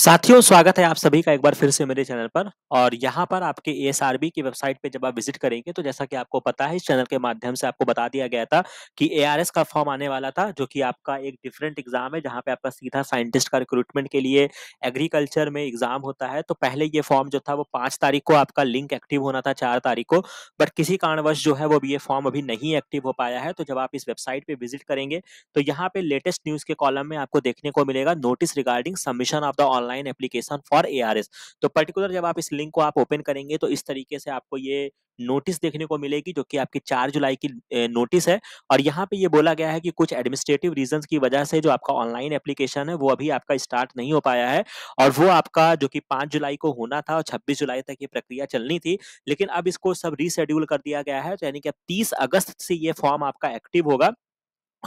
साथियों स्वागत है आप सभी का एक बार फिर से मेरे चैनल पर और यहाँ पर आपके ए की वेबसाइट पे जब आप विजिट करेंगे तो जैसा कि आपको पता है इस चैनल के माध्यम से आपको बता दिया गया था कि ए का फॉर्म आने वाला था जो कि आपका एक डिफरेंट एग्जाम है जहाँ पे आपका सीधा साइंटिस्ट का रिक्रूटमेंट के लिए एग्रीकल्चर में एग्जाम होता है तो पहले ये फॉर्म जो था वो पांच तारीख को आपका लिंक एक्टिव होना था चार तारीख को बट किसी कारणवश जो है वो ये फॉर्म अभी नहीं एक्टिव हो पाया है तो जब आप इस वेबसाइट पे विजिट करेंगे तो यहाँ पे लेटेस्ट न्यूज के कॉलम में आपको देखने को मिलेगा notice regarding submission of the online online application for A R S तो पर्टिकुलर जब आप इस लिंक को आप ओपन करेंगे तो इस तरीके से आपको ये नोटिस देखने को मिलेगी जो कि आपकी चार जुलाई की नोटिस है और यहाँ पे ये बोला गया है कि कुछ एडमिनिस्ट्रेटिव रीजंस की वजह से जो आपका ऑनलाइन एप्लीकेशन है वो अभी आपका स्टार्ट नहीं हो पाया है और वो आपका जो कि पाँच जुलाई को होना था और छब्बीस जुलाई तक ये प्रक्रिया चलनी थी लेकिन अब इसको सब रीशेड्यूल कर दिया गया है यानी कि अब तीस अगस्त से ये फॉर्म आपका एक्टिव होगा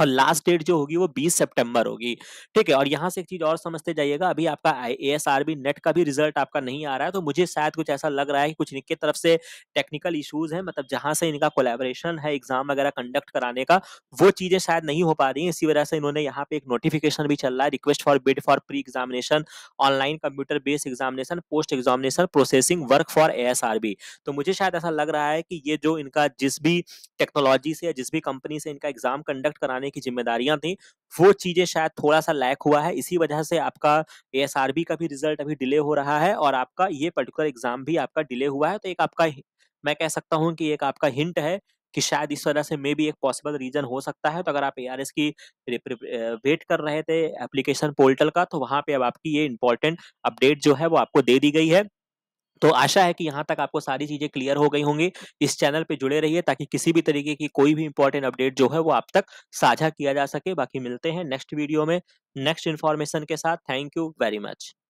और लास्ट डेट जो होगी वो 20 सितंबर होगी ठीक है और यहाँ से एक चीज और समझते जाइएगा अभी आपका आई नेट का भी रिजल्ट आपका नहीं आ रहा है तो मुझे शायद कुछ ऐसा लग रहा है कि कुछ इनके तरफ से टेक्निकल इश्यूज है मतलब जहां से इनका कोलेबोरेशन है एग्जाम वगैरह कंडक्ट कराने का वो चीजें शायद नहीं हो पा रही है इसी वजह से इन्होंने यहाँ पे एक नोटिफिकेशन भी चल रहा है request for bid for pre examination online computer based examination post examination processing work for A S तो मुझे शायद ऐसा लग रहा है कि ये जो इनका जिस भी टेक्नोलॉजी से जिस भी कंपनी से इनका एग्जाम कंडक्ट कराने बनाने की जिम्मेदारियां थी वो चीजें शायद थोड़ा सा लैक हुआ है इसी वजह से आपका ए का भी रिजल्ट अभी डिले हो रहा है और आपका ये पर्टिकुलर एग्जाम भी आपका डिले हुआ है तो एक आपका मैं कह सकता हूँ कि एक आपका हिंट है कि शायद इस वजह से मे भी एक पॉसिबल रीजन हो सकता है तो अगर आप ए की वेट कर रहे थे एप्लीकेशन पोर्टल का तो वहां पे अब आपकी ये इंपॉर्टेंट अपडेट जो है वो आपको दे दी गई है तो आशा है कि यहाँ तक आपको सारी चीजें क्लियर हो गई होंगी इस चैनल पे जुड़े रहिए ताकि किसी भी तरीके की कोई भी इंपॉर्टेंट अपडेट जो है वो आप तक साझा किया जा सके बाकी मिलते हैं नेक्स्ट वीडियो में नेक्स्ट इन्फॉर्मेशन के साथ थैंक यू वेरी मच